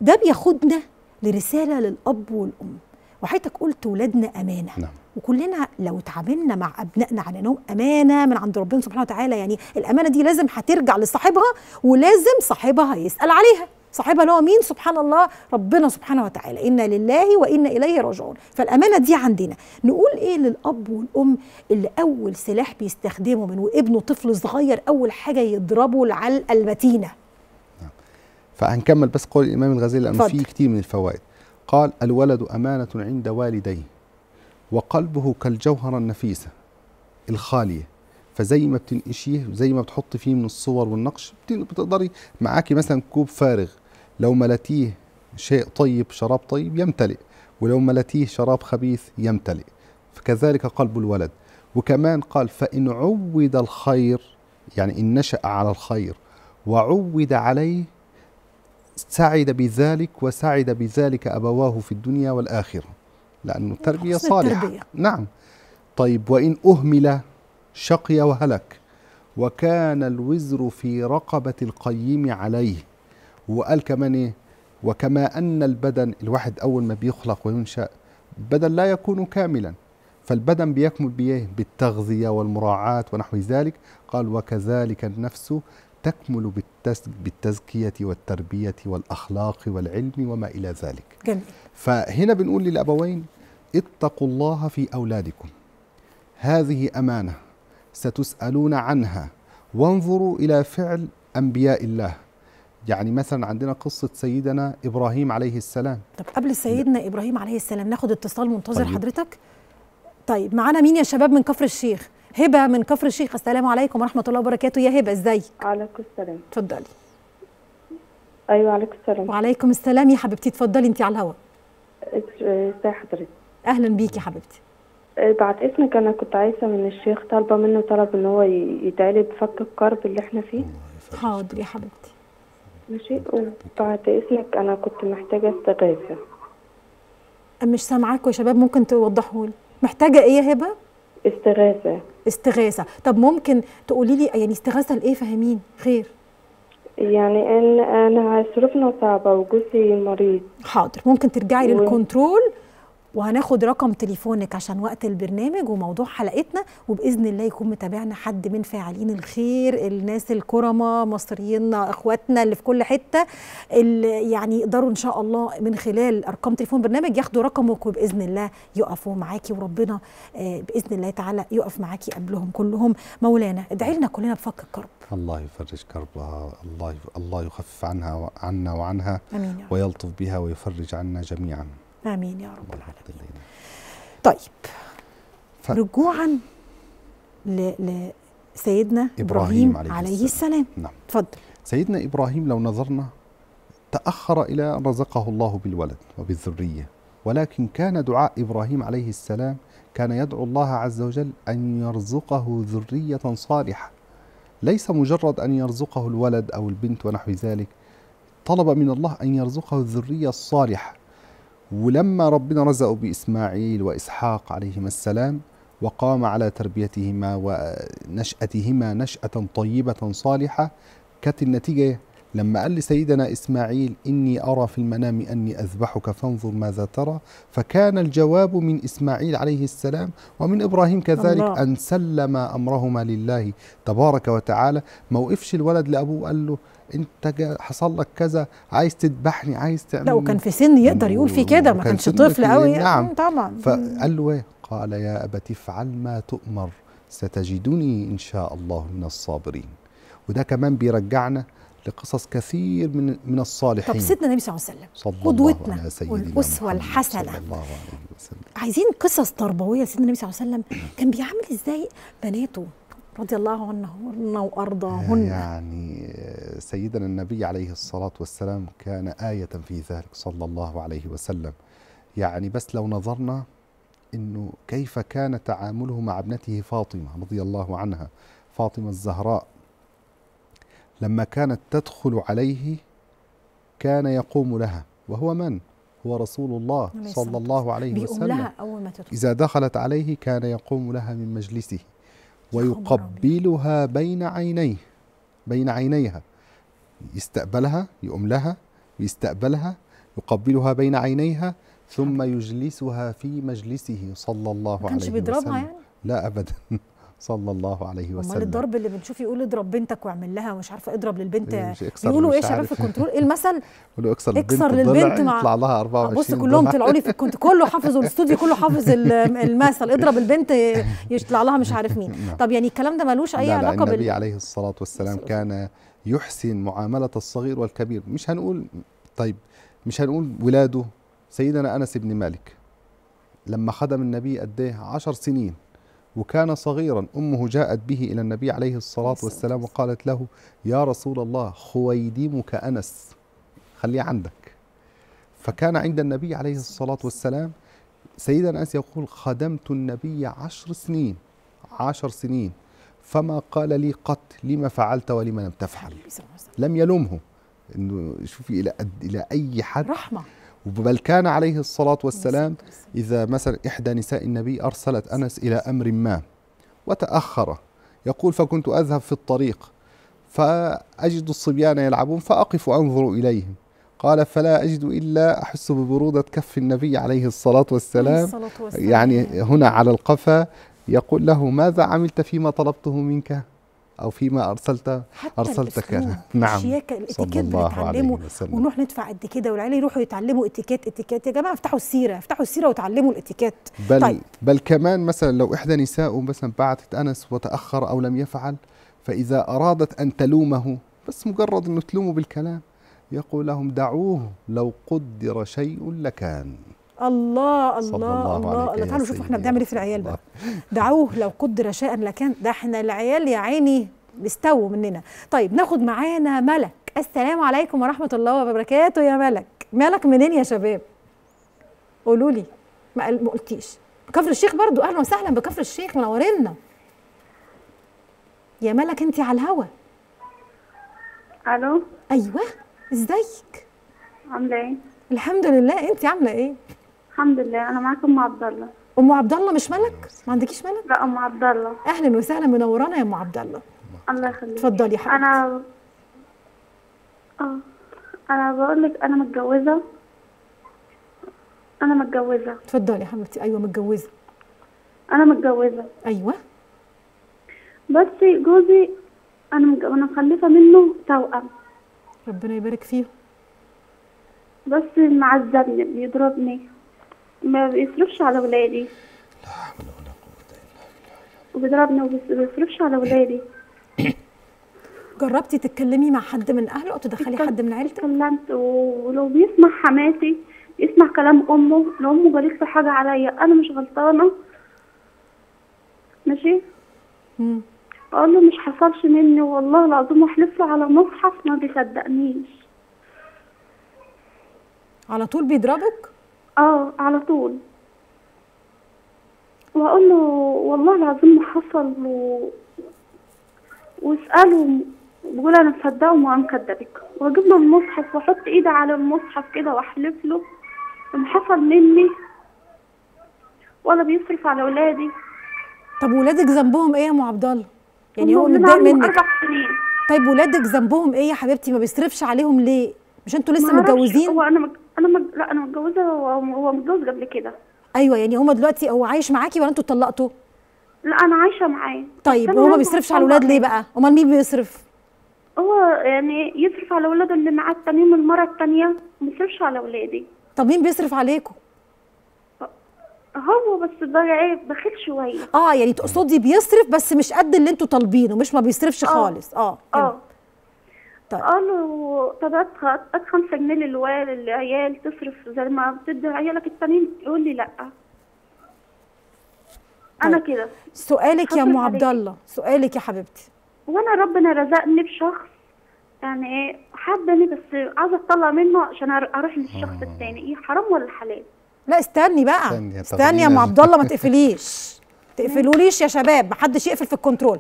Speaker 1: ده بياخدنا لرساله للاب والام وحياتك قلت ولادنا امانه نعم. وكلنا لو اتعاملنا مع ابنائنا على انهم امانه من عند ربنا سبحانه وتعالى يعني الامانه دي لازم هترجع لصاحبها ولازم صاحبها يسال عليها صاحبها اللي هو مين سبحان الله ربنا سبحانه وتعالى انا لله وانا اليه راجعون فالامانه دي عندنا نقول ايه للاب والام اللي اول سلاح بيستخدمه من وابنه طفل صغير اول حاجه يضربه العلقه المتينه
Speaker 2: فهنكمل بس قول الإمام الغزالي لأنه في كثير من الفوائد قال الولد أمانة عند والديه وقلبه كالجوهرة النفيسة الخالية فزي ما بتنقشيه زي ما بتحطي فيه من الصور والنقش بتقدري معاكي مثلا كوب فارغ لو ملتيه شيء طيب شراب طيب يمتلئ ولو ملتيه شراب خبيث يمتلئ فكذلك قلب الولد وكمان قال فإن عود الخير يعني إن نشأ على الخير وعود عليه سعد بذلك وسعد بذلك أبواه في الدنيا والآخرة لأن التربية صالحة التربية. نعم طيب وإن أهمل شقي وهلك وكان الوزر في رقبة القيم عليه وقال كمان إيه وكما أن البدن الواحد أول ما بيخلق وينشأ بدن لا يكون كاملا فالبدن بيكمل بيه بالتغذية والمراعاة ونحو ذلك قال وكذلك النفس تكمل بالتزكية والتربية والأخلاق والعلم وما إلى ذلك جميل. فهنا بنقول للأبوين اتقوا الله في أولادكم هذه أمانة ستسألون عنها وانظروا إلى فعل أنبياء الله يعني مثلا عندنا قصة سيدنا إبراهيم عليه السلام
Speaker 1: طب قبل سيدنا إبراهيم عليه السلام ناخد اتصال منتظر طيب. حضرتك طيب معانا مين يا شباب من كفر الشيخ هبه من كفر الشيخ السلام عليكم ورحمه الله وبركاته يا هبه ازيك عليكم السلام اتفضلي ايوه عليكم السلام وعليكم السلام يا حبيبتي اتفضلي انت على الهواء ازي حضرتك
Speaker 3: اهلا بيكي يا حبيبتي إيه، بعد اذنك انا كنت عايزه من الشيخ طالبه منه طلب ان هو يتعالج بفك الكرب اللي احنا فيه حاضر يا حبيبتي ماشي وبعد اذنك انا كنت محتاجه استغاثه مش سامعاكوا يا شباب
Speaker 1: ممكن توضحوا لي محتاجه ايه يا هبه استغاثه استغاثه طب ممكن تقولي لي يعني استغاثه لايه فهمين خير يعني ان انا صرفنا صعبه وجوزي مريض حاضر ممكن ترجعي و... للكنترول وهناخد رقم تليفونك عشان وقت البرنامج وموضوع حلقتنا وباذن الله يكون متابعنا حد من فاعلين الخير الناس الكرماء مصريين اخواتنا اللي في كل حته اللي يعني يقدروا ان شاء الله من خلال ارقام تليفون برنامج ياخدوا رقمك وباذن الله يقفوا معاكي وربنا آه، باذن الله تعالى يقف معاكي قبلهم كلهم مولانا ادعي لنا كلنا بفك الكرب
Speaker 2: الله يفرج كربها الله الله يخفف عنها عنا وعنها امين ويلطف بها ويفرج عنا جميعا
Speaker 1: امين يا رب العالمين طيب ف... رجوعا ل... لسيدنا ابراهيم, إبراهيم عليه السلام, السلام.
Speaker 2: نعم اتفضل سيدنا ابراهيم لو نظرنا تاخر الى ان رزقه الله بالولد وبالذريه ولكن كان دعاء ابراهيم عليه السلام كان يدعو الله عز وجل ان يرزقه ذريه صالحه ليس مجرد ان يرزقه الولد او البنت ونحو ذلك طلب من الله ان يرزقه الذريه الصالحه ولما ربنا رزقه بإسماعيل وإسحاق عليهما السلام وقام على تربيتهما ونشأتهما نشأة طيبة صالحة كانت النتيجة لما قال لسيدنا إسماعيل إني أرى في المنام أني أذبحك فانظر ماذا ترى فكان الجواب من إسماعيل عليه السلام ومن إبراهيم كذلك الله. أن سلم أمرهما لله تبارك وتعالى ما وقفش الولد لأبوه قال له انت حصل لك كذا عايز تذبحني عايز تعمل لا وكان في
Speaker 1: سن يقدر يقول فيه كده ما كانش طفل قوي نعم طبعا فقال
Speaker 2: له ايه قال يا ابت افعل ما تؤمر ستجدني ان شاء الله من الصابرين وده كمان بيرجعنا لقصص كثير من من الصالحين طب سيدنا
Speaker 1: النبي صلى الله عليه وسلم قدوتنا والاسوه الحسنه صلى الله عليه وسلم عايزين قصص تربويه سيدنا النبي صلى الله عليه وسلم كان بيعامل ازاي بناته رضي الله عنهن وارضاهن آه،
Speaker 2: يعني سيدنا النبي عليه الصلاه والسلام كان ايه في ذلك صلى الله عليه وسلم يعني بس لو نظرنا انه كيف كان تعامله مع ابنته فاطمه رضي الله عنها فاطمه الزهراء لما كانت تدخل عليه كان يقوم لها وهو من هو رسول الله صلى الله عليه وسلم إذا دخلت عليه كان يقوم لها من مجلسه ويقبلها بين عينيه بين عينيها يستقبلها يقوم لها يستقبلها يقبلها بين عينيها ثم يجلسها في مجلسه صلى الله عليه وسلم ما كانش بيضربها يعني؟ لا ابدا صلى الله عليه وسلم امال الضرب
Speaker 1: اللي بنشوف يقول اضرب بنتك واعمل لها ومش عارفه اضرب للبنت إيه، يقولوا ايه شباب في الكنترول ايه المثل
Speaker 2: يقولوا اكسر, اكسر للبنت مع يطلع لها 24 آه، بص كلهم طلعوا لي في
Speaker 1: الكنت كله حافظ الاستوديو كله حافظ المثل اضرب البنت يطلع لها مش عارف مين نعم. طب يعني الكلام ده ملوش اي علاقه بال النبي
Speaker 2: عليه الصلاه والسلام كان يحسن معامله الصغير والكبير مش هنقول طيب مش هنقول ولاده سيدنا انس بن مالك لما خدم النبي قد ايه 10 سنين وكان صغيرا أمه جاءت به إلى النبي عليه الصلاة والسلام وقالت له يا رسول الله خويديمك أنس خليه عندك فكان عند النبي عليه الصلاة والسلام سيدنا أنس يقول خدمت النبي عشر سنين عشر سنين فما قال لي قط لما فعلت ولما لم تفعل لم يلومه انه شوفي الى الى اي حد رحمه بل كان عليه الصلاة والسلام إذا مثلا إحدى نساء النبي أرسلت أنس إلى أمر ما وتأخر يقول فكنت أذهب في الطريق فأجد الصبيان يلعبون فأقف أنظر إليهم قال فلا أجد إلا أحس ببرودة كف النبي عليه الصلاة والسلام, الصلاة والسلام يعني هنا على القفا يقول له ماذا عملت فيما طلبته منك أو فيما أرسلت حتى أرسلتك نعم الله عليه وسلم ونروح
Speaker 1: ندفع قد كده والعيال يروحوا يتعلموا اتيكيت اتيكيت يا جماعة افتحوا السيرة افتحوا السيرة وتعلموا الاتيكيت بل طيب.
Speaker 2: بل كمان مثلا لو إحدى نساء مثلا بعتت أنس وتأخر أو لم يفعل فإذا أرادت أن تلومه بس مجرد أنه تلومه بالكلام يقول لهم دعوه لو قدر شيء لكان
Speaker 1: الله الله الله, الله, تعالوا شوفوا احنا بنعمل ايه في العيال بقى دعوه لو قدر شاء لكان ده احنا العيال يا عيني استووا مننا طيب ناخد معانا ملك السلام عليكم ورحمه الله وبركاته يا ملك ملك منين يا شباب قولوا لي ما قلتيش كفر الشيخ برضو اهلا وسهلا بكفر الشيخ منورنا يا
Speaker 3: ملك انت على الهوا الو ايوه ازيك عامله ايه الحمد لله انت عامله ايه الحمد لله انا معاكم ام عبد الله ام عبد
Speaker 1: الله مش ملك ما عندكيش ملك لا ام عبد الله اهلا وسهلا منورانا يا ام عبد الله
Speaker 3: الله يخليك اتفضلي يا حبيبتي انا اه انا بقول لك انا متجوزه انا متجوزه اتفضلي يا حبيبتي ايوه متجوزه انا متجوزه ايوه بس جوزي انا انا مخلفه منه توأم ربنا يبارك فيه بس معذبني بيضربني ما بيصرفش على ولادي لا حول ولا قوة إلا بالله وبيضربني وبيصرفش على ولادي جربتي تتكلمي مع حد من أهله أو تدخلي حد من عيلتك؟ اتكلمت ولو بيسمع حماتي يسمع كلام أمه لو أمه قالت له حاجة عليا أنا مش غلطانة ماشي؟ اقول له مش حصلش مني والله العظيم واحلف له على مصحف ما بيصدقنيش على طول بيضربك اه على طول واقول له والله العظيم ما حصل و... واساله بقول انا مصدقه وما مكدبك واجيب له المصحف واحط ايدي على المصحف كده واحلف له ان حصل مني ولا بيصرف على ولادي طب ولادك ذنبهم ايه يا ام عبد الله؟ يعني هو متضايق منك اربع سنين طيب ولادك ذنبهم ايه يا حبيبتي ما بيصرفش عليهم ليه؟ مش انتوا لسه متجوزين؟ هو انا مك... انا مج... لا انا متجوزه وهو متجوز قبل كده ايوه يعني هما دلوقتي هو عايش معاكي ولا انتوا اتطلقتوا؟ لا انا عايشه معاه طيب هو ما بيصرفش على الاولاد ليه بقى؟ امال مين بيصرف؟ هو يعني يصرف على اولاده اللي معاه التانيين من المره التانيه ما بيصرفش على اولادي
Speaker 1: طب مين بيصرف عليكم؟
Speaker 3: هو بس ايه بخيل شويه
Speaker 1: اه يعني تقصدي بيصرف بس مش قد اللي انتوا طالبينه مش ما بيصرفش آه. خالص
Speaker 3: اه اه طيب. قالوا طب ادخل ادخل 5 جنيه للعيال تصرف زي ما بتدي عيالك التانيين يقول لي لا طيب. انا كده سؤالك يا ام عبد الله سؤالك يا حبيبتي وانا ربنا رزقني بشخص يعني ايه حبني بس عايزه اطلع منه عشان اروح للشخص آه. الثاني ايه حرام ولا حلال لا استني بقى استني, استني يا ام عبد
Speaker 1: الله ما تقفليش تقفلوليش يا شباب محدش يقفل في الكنترول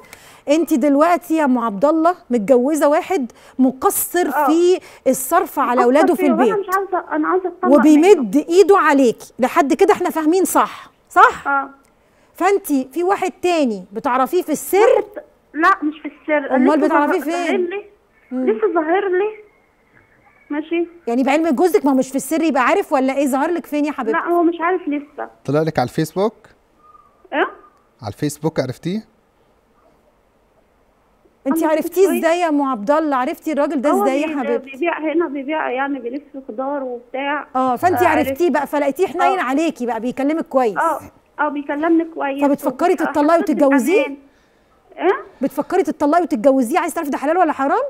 Speaker 1: انت دلوقتي يا ام عبد الله متجوزه واحد مقصر أوه. في الصرف على اولاده في البيت مش
Speaker 3: عايزه انا عايزه وبيمد
Speaker 1: منه. ايده عليكي لحد كده احنا فاهمين صح صح اه فانت في واحد تاني بتعرفيه في السر لا مش في السر امال بتعرفيه فين لسه ظاهر لي ماشي يعني بعلم جوزك ما مش في السر يبقى عارف ولا ايه ظهر لك فين يا حبيبتي لا هو مش عارف لسه
Speaker 2: طلع لك على الفيسبوك ايه على الفيسبوك عرفتيه
Speaker 3: انت عرفتيه ازاي يا ام عبد الله عرفتي الراجل ده ازاي يا حبيبتي بيبيع هنا بيبيع يعني بيلف خضار
Speaker 1: وبتاع اه فانت آه عرفتيه بقى فلقيتيه حنين عليكي بقى بيكلمك كويس اه اه بيكلمني كويس طب بتفكري تطلقي وتتجوزيه ايه بتفكري تطلقي
Speaker 3: وتتجوزيه عايز تعرفي ده حلال ولا حرام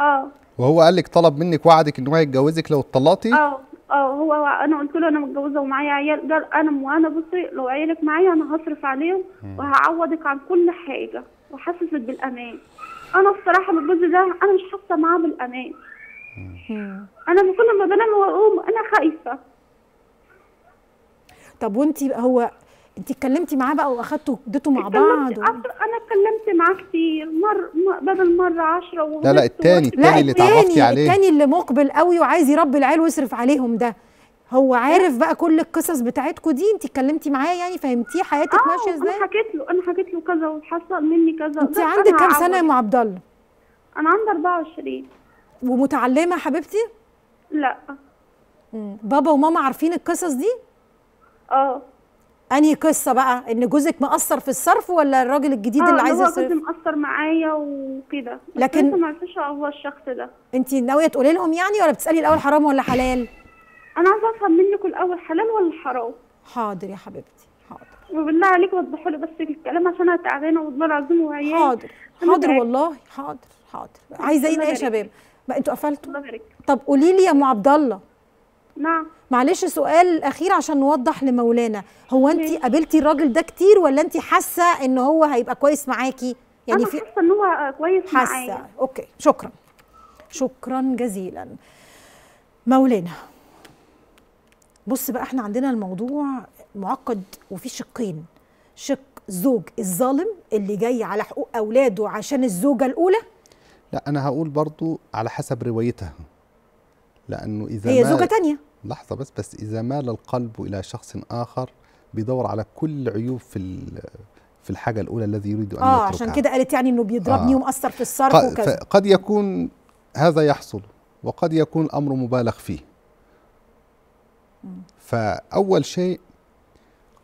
Speaker 3: اه
Speaker 2: وهو قال لك طلب منك وعدك ان هو يتجوزك لو اتطلقتي اه
Speaker 3: آه، هو انا قلت له انا متجوزه ومعايا عيال ده انا وانا بصي لو عيالك معايا انا هصرف عليهم وهعوضك عن كل حاجه وحسست بالامان انا الصراحه من الجزء ده انا مش حاسه معاه بالامان انا كل ما بنام واقوم انا خايفه
Speaker 1: طب وانت هو انت اتكلمتي معاه بقى واخدته اديته مع بعض و...
Speaker 3: انا اتكلمت معاه كتير مر بدل مره 10 لا لا التاني التاني اللي اتعرفتي عليه التاني اللي مقبل قوي وعايز
Speaker 1: يربي العيال ويصرف عليهم ده هو عارف بقى كل القصص بتاعتكم دي انت اتكلمتي معاه
Speaker 3: يعني فهمتيه حياتك آه، ماشيه ازاي؟ انا حكيت له انا حكيت له كذا وحصل مني كذا انت عندك كام سنه يا ام عبد الله؟ انا عندي 24 ومتعلمه حبيبتي؟
Speaker 1: لا بابا وماما عارفين القصص دي؟ اه انهي قصه بقى ان جوزك مقصر في الصرف ولا الراجل الجديد آه اللي عايز يصرف؟ اه جوزي
Speaker 3: مقصر معايا وكده لكن ما عرفتش هو الشخص ده
Speaker 1: انت ناويه تقولي لهم يعني ولا بتسالي الاول حرام
Speaker 3: ولا حلال؟ انا عايزه افهم منك الاول حلال ولا حرام؟ حاضر يا حبيبتي حاضر وبالله عليك وضحوا لي بس الكلام عشان انا تعبانه والله العظيم وعيالي حاضر حاضر والله
Speaker 1: حاضر حاضر عايزه ايه يا شباب؟
Speaker 3: ما انتوا قفلتوا؟ طب قولي لي يا ام عبد
Speaker 1: الله نعم معلش سؤال اخير عشان نوضح لمولانا هو انت قابلتي الراجل ده كتير ولا انت حاسه ان هو هيبقى كويس معاكي يعني انا في... حاسه ان هو كويس معايا حاسه اوكي شكرا شكرا جزيلا مولانا بص بقى احنا عندنا الموضوع معقد وفي شقين شق زوج الظالم اللي جاي على حقوق اولاده عشان الزوجه الاولى لا انا هقول برضو
Speaker 2: على حسب روايتها لانه اذا هي زوجه تانية لحظه بس بس اذا مال القلب الى شخص اخر بيدور على كل عيوب في في الحاجه الاولى الذي يريد ان اه عشان كده
Speaker 1: قالت يعني انه بيضربني آه ومأثر في الصرف قد وكذا
Speaker 2: قد يكون هذا يحصل وقد يكون الامر مبالغ فيه فاول شيء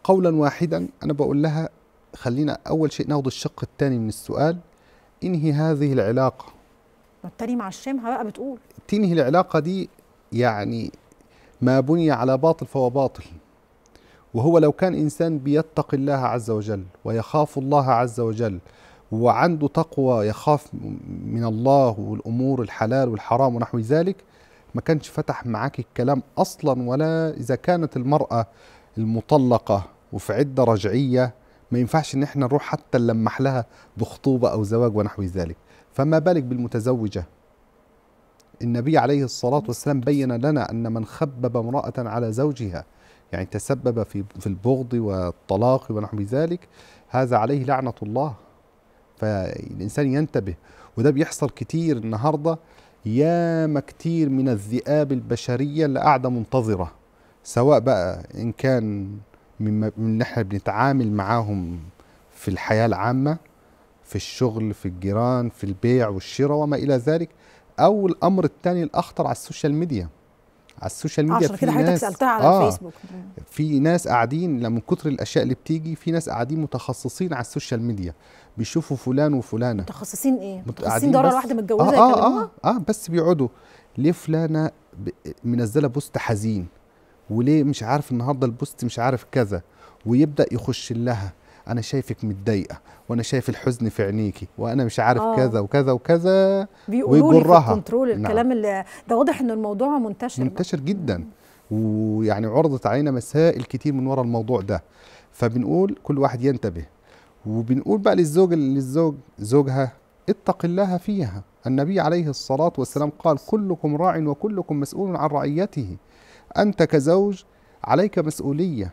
Speaker 2: قولا واحدا انا بقول لها خلينا اول شيء ناخذ الشق الثاني من السؤال انهي هذه العلاقه
Speaker 1: التاني الشمها بقى بتقول
Speaker 2: تنهي العلاقه دي يعني ما بني على باطل فهو باطل وهو لو كان إنسان بيتقي الله عز وجل ويخاف الله عز وجل وعنده تقوى يخاف من الله والأمور الحلال والحرام ونحو ذلك ما كانش فتح معاك الكلام أصلا ولا إذا كانت المرأة المطلقة وفي عدة رجعية ما ينفعش إن احنا نروح حتى نلمح لها بخطوبة أو زواج ونحو ذلك فما بالك بالمتزوجة النبي عليه الصلاة والسلام بين لنا أن من خبب امرأة على زوجها يعني تسبب في في البغض والطلاق ونحو ذلك هذا عليه لعنة الله فالإنسان ينتبه وده بيحصل كتير النهارده ياما كتير من الذئاب البشرية اللي قاعدة منتظرة سواء بقى إن كان من من احنا بنتعامل معاهم في الحياة العامة في الشغل في الجيران في البيع والشراء وما إلى ذلك او الامر الثاني الاخطر على السوشيال ميديا على السوشيال ميديا عشان كده حضرتك سالتها على آه الفيسبوك في ناس قاعدين لما من كتر الاشياء اللي بتيجي في ناس قاعدين متخصصين على السوشيال ميديا بيشوفوا فلان وفلانه متخصصين
Speaker 1: ايه متخصصين دوره واحده متجوزه آه, آه, آه,
Speaker 2: اه بس بيقعدوا ليه فلانه منزله بوست حزين وليه مش عارف النهارده البوست مش عارف كذا ويبدا يخش لها انا شايفك متضايقه وانا شايف الحزن في عينيكي وانا مش عارف آه. كذا وكذا وكذا بيقولوا لي نعم. الكلام
Speaker 1: اللي ده واضح ان الموضوع منتشر
Speaker 2: منتشر بقى. جدا ويعني عرضت علينا مسائل كتير من ورا الموضوع ده فبنقول كل واحد ينتبه وبنقول بقى للزوج للزوج زوجها اتق الله فيها النبي عليه الصلاة والسلام قال كلكم راع وكلكم مسؤول عن رعيته أنت كزوج عليك مسؤولية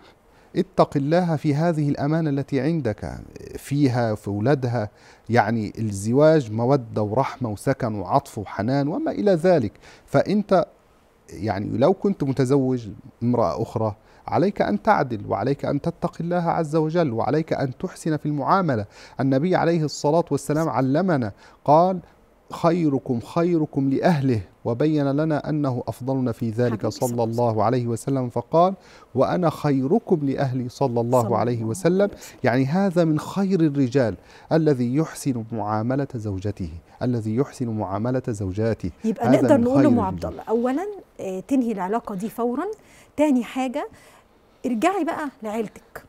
Speaker 2: اتق الله في هذه الأمانة التي عندك فيها في أولادها يعني الزواج مودة ورحمة وسكن وعطف وحنان وما إلى ذلك فأنت يعني لو كنت متزوج امرأة أخرى عليك أن تعدل وعليك أن تتقي الله عز وجل وعليك أن تحسن في المعاملة النبي عليه الصلاة والسلام علمنا قال خيركم خيركم لأهله وبين لنا أنه أفضلنا في ذلك صلى الله عليه وسلم فقال وأنا خيركم لأهلي صلى الله عليه وسلم يعني هذا من خير الرجال الذي يحسن معاملة زوجته الذي يحسن معاملة زوجاته يبقى نقدر نقول لأم عبد الله
Speaker 1: أولا آه، تنهي العلاقة دي فورا تاني حاجة ارجعي بقى لعيلتك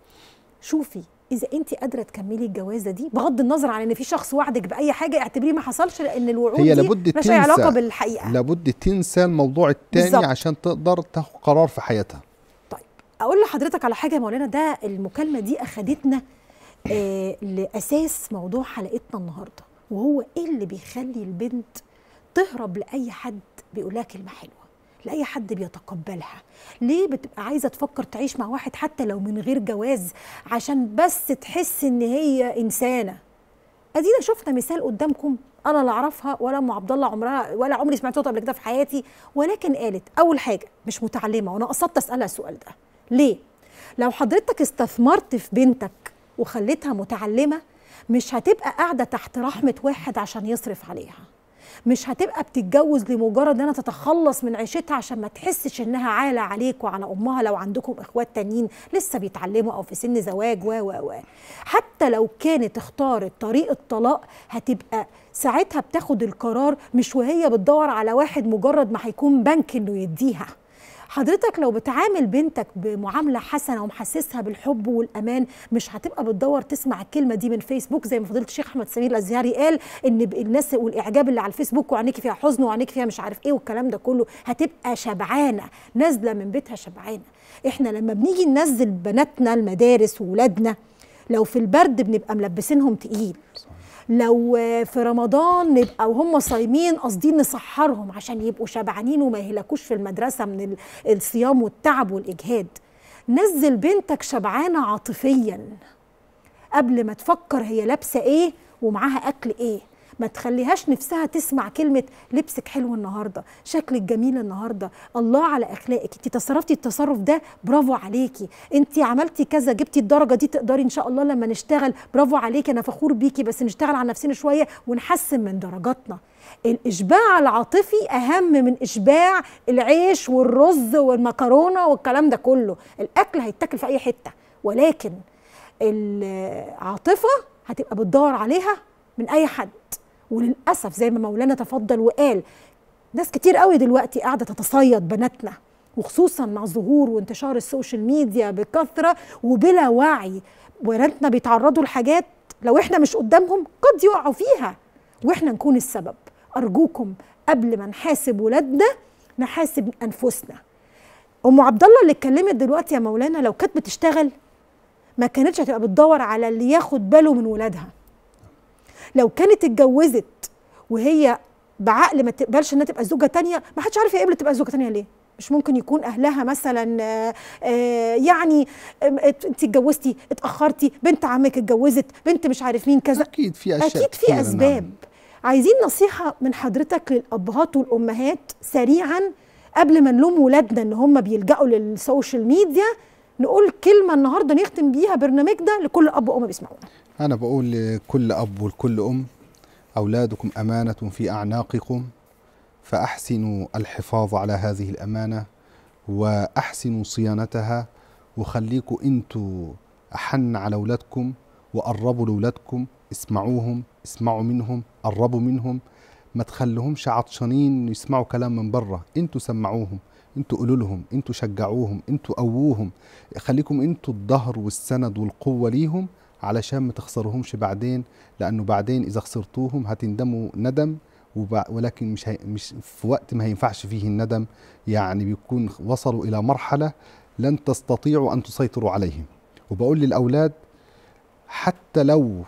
Speaker 1: شوفي اذا انت قادره تكملي الجوازه دي بغض النظر عن ان في شخص وعدك باي حاجه اعتبريه ما حصلش لان الوعود هي لابد دي مش علاقه بالحقيقه
Speaker 2: لابد تنسى الموضوع التاني عشان تقدر تاخد قرار في حياتها
Speaker 1: طيب اقول لحضرتك على حاجه يا مولانا ده المكالمه دي اخدتنا آه لاساس موضوع حلقتنا النهارده وهو ايه اللي بيخلي البنت تهرب لاي حد بيقول لها كلمه حلوه لاي حد بيتقبلها ليه بتبقى عايزه تفكر تعيش مع واحد حتى لو من غير جواز عشان بس تحس ان هي انسانه ادينا شفنا مثال قدامكم انا لا اعرفها ولا ام عبد الله عمرها ولا عمري سمعت صوتها قبل كده في حياتي ولكن قالت اول حاجه مش متعلمه وانا قصدت اسالها السؤال ده ليه لو حضرتك استثمرت في بنتك وخليتها متعلمه مش هتبقى قاعده تحت رحمه واحد عشان يصرف عليها مش هتبقى بتتجوز لمجرد انها تتخلص من عيشتها عشان ما تحسش انها عالة عليك وعلى امها لو عندكم اخوات تانيين لسه بيتعلموا او في سن زواج و و و حتى لو كانت اختارت طريق الطلاق هتبقى ساعتها بتاخد القرار مش وهي بتدور على واحد مجرد ما هيكون بنك انه يديها حضرتك لو بتعامل بنتك بمعامله حسنه ومحسسها بالحب والامان مش هتبقى بتدور تسمع الكلمه دي من فيسبوك زي ما فضيله الشيخ احمد سمير الازهري قال ان الناس والاعجاب اللي على الفيسبوك وعينيكي فيها حزن وعينيكي فيها مش عارف ايه والكلام ده كله هتبقى شبعانه نازله من بيتها شبعانه احنا لما بنيجي ننزل بناتنا المدارس واولادنا لو في البرد بنبقى ملبسينهم تقيل لو في رمضان نبقى وهم صايمين قاصدين نسحرهم عشان يبقوا شبعانين وما يهلكوش في المدرسه من الصيام والتعب والاجهاد نزل بنتك شبعانه عاطفيا قبل ما تفكر هي لابسه ايه ومعاها اكل ايه ما تخليهاش نفسها تسمع كلمه لبسك حلو النهارده شكلك جميل النهارده الله على اخلاقك انت تصرفتي التصرف ده برافو عليكي انت عملتي كذا جبتي الدرجه دي تقدري ان شاء الله لما نشتغل برافو عليكي انا فخور بيكي بس نشتغل على نفسنا شويه ونحسن من درجاتنا الاشباع العاطفي اهم من اشباع العيش والرز والمكرونه والكلام ده كله الاكل هيتاكل في اي حته ولكن العاطفه هتبقى بتدور عليها من اي حد وللاسف زي ما مولانا تفضل وقال ناس كتير قوي دلوقتي قاعده تتصيد بناتنا وخصوصا مع ظهور وانتشار السوشيال ميديا بكثره وبلا وعي بناتنا بيتعرضوا لحاجات لو احنا مش قدامهم قد يقعوا فيها واحنا نكون السبب ارجوكم قبل ما نحاسب ولادنا نحاسب انفسنا ام عبد الله اللي اتكلمت دلوقتي يا مولانا لو كانت بتشتغل ما كانتش هتبقى بتدور على اللي ياخد باله من ولادها لو كانت اتجوزت وهي بعقل ما تقبلش انها تبقى زوجه تانية ما حدش عارف هي قبلت تبقى زوجه تانية ليه مش ممكن يكون اهلها مثلا آه، آه، يعني انت اتجوزتي اتاخرتي بنت عمك اتجوزت بنت مش عارف مين كذا اكيد في اشياء اكيد في اسباب نعم. عايزين نصيحه من حضرتك للابهات والامهات سريعا قبل ما نلوم ولادنا ان هم بيلجأوا للسوشيال ميديا نقول كلمه النهارده نختم بيها برنامج ده لكل اب وام بيسمعونا
Speaker 2: انا بقول لكل اب ولكل ام اولادكم امانه في اعناقكم فاحسنوا الحفاظ على هذه الامانه واحسنوا صيانتها وخليكوا انتوا احن على اولادكم وقربوا لاولادكم اسمعوهم اسمعوا منهم قربوا منهم ما تخليهمش عطشانين يسمعوا كلام من بره انتوا سمعوهم انتوا قولوا لهم انتوا شجعوهم انتوا قووهم خليكم انتوا الظهر والسند والقوه ليهم علشان ما تخسرهمش بعدين لانه بعدين اذا خسرتوهم هتندموا ندم ولكن مش هي مش في وقت ما هينفعش فيه الندم يعني بيكون وصلوا الى مرحله لن تستطيعوا ان تسيطروا عليهم وبقول للاولاد حتى لو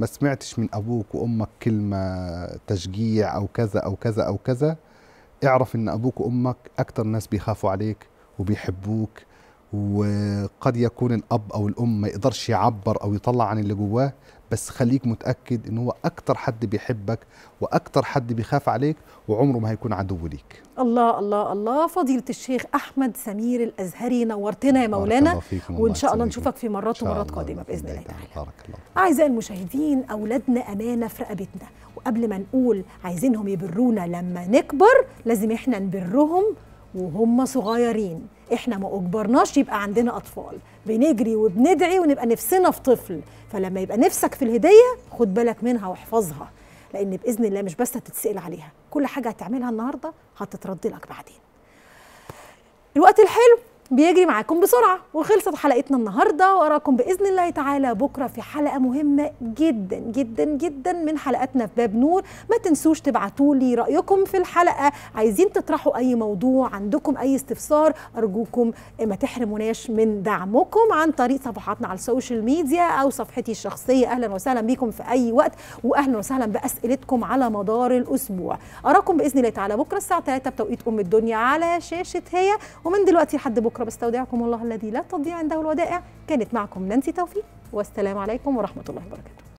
Speaker 2: ما سمعتش من ابوك وامك كلمه تشجيع او كذا او كذا او كذا اعرف ان ابوك وامك اكثر ناس بيخافوا عليك وبيحبوك وقد يكون الاب او الام ما يقدرش يعبر او يطلع عن اللي جواه بس خليك متاكد ان هو اكتر حد بيحبك واكتر حد بيخاف عليك وعمره ما هيكون عدو ليك
Speaker 1: الله الله الله فضيله الشيخ احمد سمير الازهري نورتنا يا مولانا وان شاء الله نشوفك في مرات ومرات قادمه باذن الله تعالى اعزائي المشاهدين اولادنا امانه في رقبتنا وقبل ما نقول عايزينهم يبرونا لما نكبر لازم احنا نبرهم وهم صغيرين احنا ما اجبرناش يبقى عندنا اطفال بنجري وبندعي ونبقى نفسنا في طفل فلما يبقى نفسك في الهديه خد بالك منها واحفظها لان باذن الله مش بس هتتسال عليها كل حاجه هتعملها النهارده هتترد لك بعدين الوقت الحلو بيجري معاكم بسرعه وخلصت حلقتنا النهارده واراكم باذن الله تعالى بكره في حلقه مهمه جدا جدا جدا من حلقتنا في باب نور ما تنسوش تبعتوا لي رايكم في الحلقه عايزين تطرحوا اي موضوع عندكم اي استفسار ارجوكم ما تحرموناش من دعمكم عن طريق صفحاتنا على السوشيال ميديا او صفحتي الشخصيه اهلا وسهلا بكم في اي وقت واهلا وسهلا باسئلتكم على مدار الاسبوع اراكم باذن الله تعالى بكره الساعه 3 بتوقيت ام الدنيا على شاشه هي ومن دلوقتي لحد بكره أخرى بستودعكم الله الذي لا تضيع عنده الودائع كانت معكم نانسي توفيق والسلام عليكم ورحمة الله وبركاته